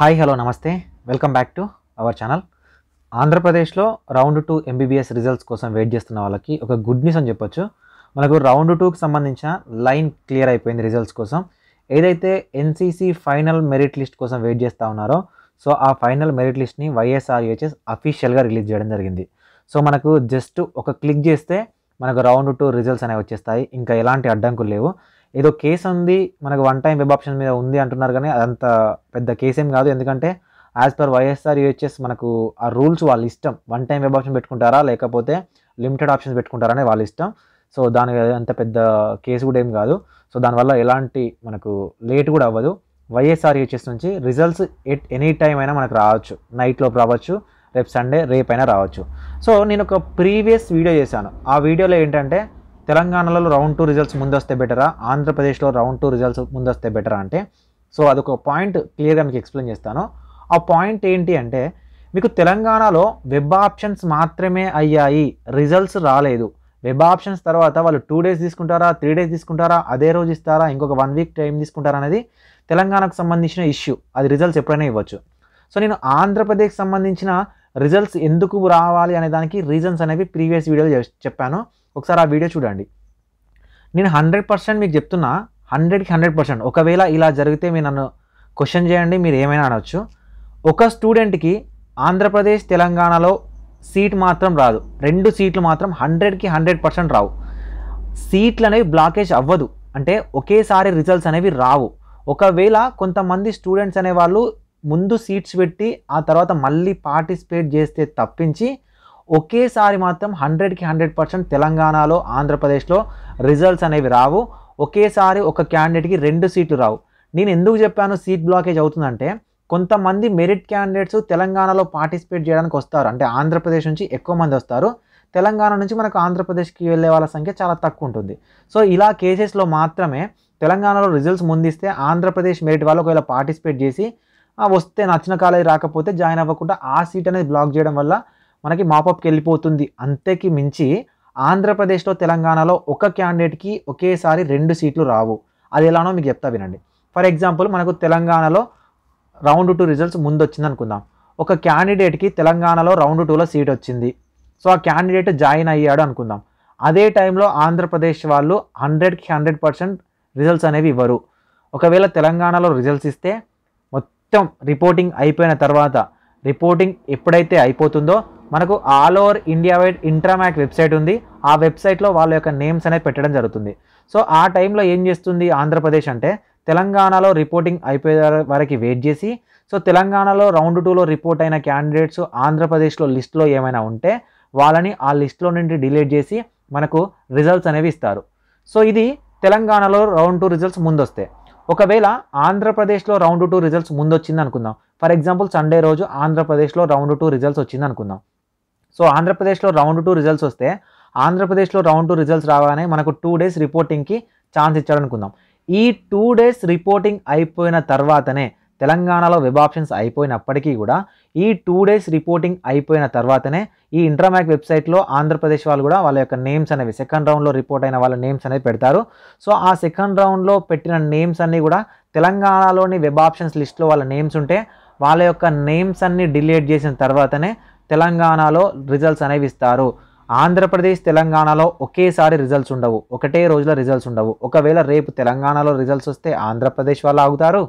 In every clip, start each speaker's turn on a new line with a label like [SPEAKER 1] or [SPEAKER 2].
[SPEAKER 1] hi hello నమస్తే welcome back to our channel ఆంధ్రప్రదేశ్లో round two MBBS results కోసం wait చేస్తున్న వాళ్ళకి ఒక గుడ్ న్యూస్ అని చెప్పొచ్చు మనకు రౌండ్ టూకి సంబంధించిన లైన్ క్లియర్ అయిపోయింది రిజల్ట్స్ కోసం ఏదైతే ఎన్సీసీ ఫైనల్ మెరిట్ లిస్ట్ కోసం వెయిట్ చేస్తూ ఉన్నారో సో ఆ ఫైనల్ మెరిట్ లిస్ట్ని వైఎస్ఆర్యుహెచ్ఎస్ అఫీషియల్గా రిలీజ్ చేయడం జరిగింది సో మనకు జస్ట్ ఒక క్లిక్ చేస్తే మనకు రౌండ్ టూ రిజల్ట్స్ అనేవి వచ్చేస్తాయి ఇంకా ఎలాంటి అడ్డంకులు లేవు ఏదో కేసు ఉంది మనకు వన్ టైం వెబ్ ఆప్షన్ మీద ఉంది అంటున్నారు కానీ అదంత పెద్ద ఏం కాదు ఎందుకంటే యాజ్ పర్ వైఎస్ఆర్ యూహెచ్ఎస్ మనకు ఆ రూల్స్ వాళ్ళు ఇష్టం వన్ టైం వెబ్ ఆప్షన్ పెట్టుకుంటారా లేకపోతే లిమిటెడ్ ఆప్షన్స్ పెట్టుకుంటారా వాళ్ళు ఇష్టం సో దానికి అంత పెద్ద కేసు కూడా ఏం కాదు సో దానివల్ల ఎలాంటి మనకు లేట్ కూడా అవ్వదు వైఎస్ఆర్ యూహెచ్ఎస్ నుంచి రిజల్ట్స్ ఎట్ ఎనీ టైం అయినా మనకు రావచ్చు నైట్లోపు రావచ్చు రేపు సండే రేపైనా రావచ్చు సో నేను ఒక ప్రీవియస్ వీడియో చేశాను ఆ వీడియోలో ఏంటంటే తెలంగాణలో రౌండ్ టూ రిజల్ట్స్ ముందొస్తే బెటరా ఆంధ్రప్రదేశ్లో రౌండ్ టూ రిజల్ట్స్ ముందొస్తే బెటరా అంటే సో అదొక పాయింట్ క్లియర్గా మీకు ఎక్స్ప్లెయిన్ చేస్తాను ఆ పాయింట్ ఏంటి అంటే మీకు తెలంగాణలో వెబ్ ఆప్షన్స్ మాత్రమే అయ్యాయి రిజల్ట్స్ రాలేదు వెబ్ ఆప్షన్స్ తర్వాత వాళ్ళు టూ డేస్ తీసుకుంటారా త్రీ డేస్ తీసుకుంటారా అదే రోజు ఇస్తారా ఇంకొక వన్ వీక్ టైం తీసుకుంటారా అనేది తెలంగాణకు సంబంధించిన ఇష్యూ అది రిజల్ట్స్ ఎప్పుడైనా ఇవ్వచ్చు సో నేను ఆంధ్రప్రదేశ్కి సంబంధించిన రిజల్ట్స్ ఎందుకు రావాలి అనే దానికి రీజన్స్ అనేవి ప్రీవియస్ వీడియోలో చెప్పాను ఒకసారి ఆ వీడియో చూడండి నేను హండ్రెడ్ పర్సెంట్ మీకు చెప్తున్నా హండ్రెడ్కి హండ్రెడ్ పర్సెంట్ ఒకవేళ ఇలా జరిగితే మీరు నన్ను క్వశ్చన్ చేయండి మీరు ఏమైనా అనవచ్చు ఒక స్టూడెంట్కి ఆంధ్రప్రదేశ్ తెలంగాణలో సీట్ మాత్రం రాదు రెండు సీట్లు మాత్రం హండ్రెడ్కి హండ్రెడ్ పర్సెంట్ రావు సీట్లు అనేవి బ్లాకేజ్ అవ్వదు అంటే ఒకేసారి రిజల్ట్స్ అనేవి రావు ఒకవేళ కొంతమంది స్టూడెంట్స్ అనేవాళ్ళు ముందు సీట్స్ పెట్టి ఆ తర్వాత మళ్ళీ పార్టిసిపేట్ చేస్తే తప్పించి ఒకేసారి మాత్రం హండ్రెడ్కి హండ్రెడ్ పర్సెంట్ తెలంగాణలో ఆంధ్రప్రదేశ్లో రిజల్ట్స్ అనేవి రావు ఒకేసారి ఒక క్యాండిడేట్కి రెండు సీట్లు రావు నేను ఎందుకు చెప్పాను సీట్ బ్లాకేజ్ అవుతుందంటే కొంతమంది మెరిట్ క్యాండిడేట్స్ తెలంగాణలో పార్టిసిపేట్ చేయడానికి వస్తారు అంటే ఆంధ్రప్రదేశ్ నుంచి ఎక్కువ మంది వస్తారు తెలంగాణ నుంచి మనకు ఆంధ్రప్రదేశ్కి వెళ్ళే వాళ్ళ సంఖ్య చాలా తక్కువ ఉంటుంది సో ఇలా కేసెస్లో మాత్రమే తెలంగాణలో రిజల్ట్స్ ముందిస్తే ఆంధ్రప్రదేశ్ మెరిట్ వాళ్ళు ఒకవేళ పార్టిసిపేట్ చేసి వస్తే నచ్చిన కాలేజ్ రాకపోతే జాయిన్ అవ్వకుండా ఆ సీట్ అనేది బ్లాక్ చేయడం వల్ల మనకి మాపప్కి వెళ్ళిపోతుంది అంతేకి మించి ఆంధ్రప్రదేశ్లో తెలంగాణలో ఒక క్యాండిడేట్కి ఒకేసారి రెండు సీట్లు రావు అది ఎలానో మీకు చెప్తా వినండి ఫర్ ఎగ్జాంపుల్ మనకు తెలంగాణలో రౌండ్ టూ రిజల్ట్స్ ముందు వచ్చింది అనుకుందాం ఒక క్యాండిడేట్కి తెలంగాణలో రౌండ్ టూలో సీట్ వచ్చింది సో ఆ క్యాండిడేట్ జాయిన్ అయ్యాడు అనుకుందాం అదే టైంలో ఆంధ్రప్రదేశ్ వాళ్ళు హండ్రెడ్కి హండ్రెడ్ పర్సెంట్ రిజల్ట్స్ అనేవి ఇవ్వరు ఒకవేళ తెలంగాణలో రిజల్ట్స్ ఇస్తే మొత్తం రిపోర్టింగ్ అయిపోయిన తర్వాత రిపోర్టింగ్ ఎప్పుడైతే అయిపోతుందో మనకు ఆల్ ఓవర్ ఇండియా వైడ్ ఇంట్రామ్యాక్ వెబ్సైట్ ఉంది ఆ వెబ్సైట్లో వాళ్ళ యొక్క నేమ్స్ అనేది పెట్టడం జరుగుతుంది సో ఆ టైంలో ఏం చేస్తుంది ఆంధ్రప్రదేశ్ అంటే తెలంగాణలో రిపోర్టింగ్ అయిపోయే వరకు వెయిట్ చేసి సో తెలంగాణలో రౌండ్ టూలో రిపోర్ట్ అయిన క్యాండిడేట్స్ ఆంధ్రప్రదేశ్లో లిస్ట్లో ఏమైనా ఉంటే వాళ్ళని ఆ లిస్ట్లో నుండి డిలీట్ చేసి మనకు రిజల్ట్స్ అనేవి ఇస్తారు సో ఇది తెలంగాణలో రౌండ్ టూ రిజల్ట్స్ వస్తే ఒకవేళ ఆంధ్రప్రదేశ్లో రౌండ్ టూ రిజల్ట్స్ ముందు వచ్చింది అనుకుందాం ఫర్ ఎగ్జాంపుల్ సండే రోజు ఆంధ్రప్రదేశ్లో రౌండ్ టూ రిజల్ట్స్ వచ్చింది అనుకుందాం సో ఆంధ్రప్రదేశ్లో రౌండ్ టూ రిజల్ట్స్ వస్తే ఆంధ్రప్రదేశ్లో రౌండ్ టూ రిజల్ట్స్ రాగానే మనకు టూ డేస్ రిపోర్టింగ్కి ఛాన్స్ ఇచ్చాడనుకుందాం ఈ టూ డేస్ రిపోర్టింగ్ అయిపోయిన తర్వాతనే తెలంగాణలో వెబ్ ఆప్షన్స్ అయిపోయినప్పటికీ కూడా ఈ టూ డేస్ రిపోర్టింగ్ అయిపోయిన తర్వాతనే ఈ ఇంట్రామాక్ వెబ్సైట్లో ఆంధ్రప్రదేశ్ వాళ్ళు కూడా వాళ్ళ యొక్క నేమ్స్ అనేవి సెకండ్ రౌండ్లో రిపోర్ట్ అయిన వాళ్ళ నేమ్స్ అనేవి పెడతారు సో ఆ సెకండ్ రౌండ్లో పెట్టిన నేమ్స్ అన్నీ కూడా తెలంగాణలోని వెబ్ ఆప్షన్స్ లిస్ట్లో వాళ్ళ నేమ్స్ ఉంటే వాళ్ళ యొక్క నేమ్స్ అన్ని డిలీట్ చేసిన తర్వాతనే తెలంగాణలో రిజల్ట్స్ అనేవి ఇస్తారు ఆంధ్రప్రదేశ్ తెలంగాణలో ఒకేసారి రిజల్ట్స్ ఉండవు ఒకటే రోజులో రిజల్ట్స్ ఉండవు ఒకవేళ రేపు తెలంగాణలో రిజల్ట్స్ వస్తే ఆంధ్రప్రదేశ్ వాళ్ళు ఆగుతారు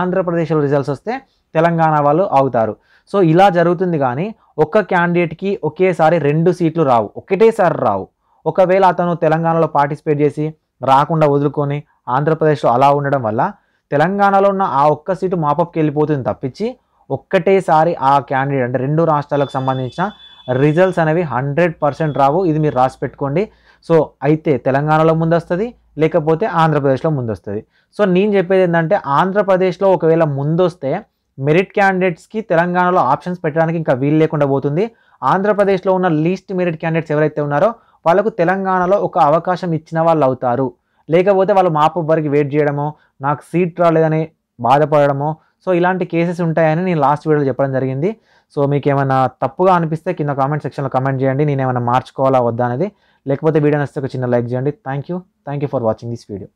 [SPEAKER 1] ఆంధ్రప్రదేశ్లో రిజల్ట్స్ వస్తే తెలంగాణ వాళ్ళు ఆగుతారు సో ఇలా జరుగుతుంది కానీ ఒక్క క్యాండిడేట్కి ఒకేసారి రెండు సీట్లు రావు ఒకటేసారి రావు ఒకవేళ అతను తెలంగాణలో పార్టిసిపేట్ చేసి రాకుండా వదులుకొని ఆంధ్రప్రదేశ్లో అలా ఉండడం వల్ల తెలంగాణలో ఉన్న ఆ ఒక్క సీటు మాపప్కి వెళ్ళిపోతుంది తప్పించి ఒక్కటేసారి ఆ క్యాండిడేట్ అంటే రెండు రాష్ట్రాలకు సంబంధించిన రిజల్ట్స్ అనేవి హండ్రెడ్ పర్సెంట్ రావు ఇది మీరు రాసి పెట్టుకోండి సో అయితే తెలంగాణలో ముందొస్తుంది లేకపోతే ఆంధ్రప్రదేశ్లో ముందొస్తుంది సో నేను చెప్పేది ఏంటంటే ఆంధ్రప్రదేశ్లో ఒకవేళ ముందొస్తే మెరిట్ క్యాండిడేట్స్కి తెలంగాణలో ఆప్షన్స్ పెట్టడానికి ఇంకా వీలు లేకుండా పోతుంది ఆంధ్రప్రదేశ్లో ఉన్న లీస్ట్ మెరిట్ క్యాండిడేట్స్ ఎవరైతే ఉన్నారో వాళ్ళకు తెలంగాణలో ఒక అవకాశం ఇచ్చిన వాళ్ళు అవుతారు లేకపోతే వాళ్ళు మాపు వరకు వెయిట్ చేయడమో నాకు సీట్ రాలేదని బాధపడడమో సో ఇలాంటి కేసెస్ ఉంటాయని నేను లాస్ట్ వీడియోలో చెప్పడం జరిగింది సో మీకు ఏమైనా తప్పుగా అనిపిస్తే కింద కామెంట్ సెక్షన్లో కామెంట్ చేయండి నేను ఏమైనా మార్చుకోవాలా వద్దా అనేది లేకపోతే వీడియో నచ్చితే ఒక చిన్న లైక్ చేయండి thank you thank you for watching this video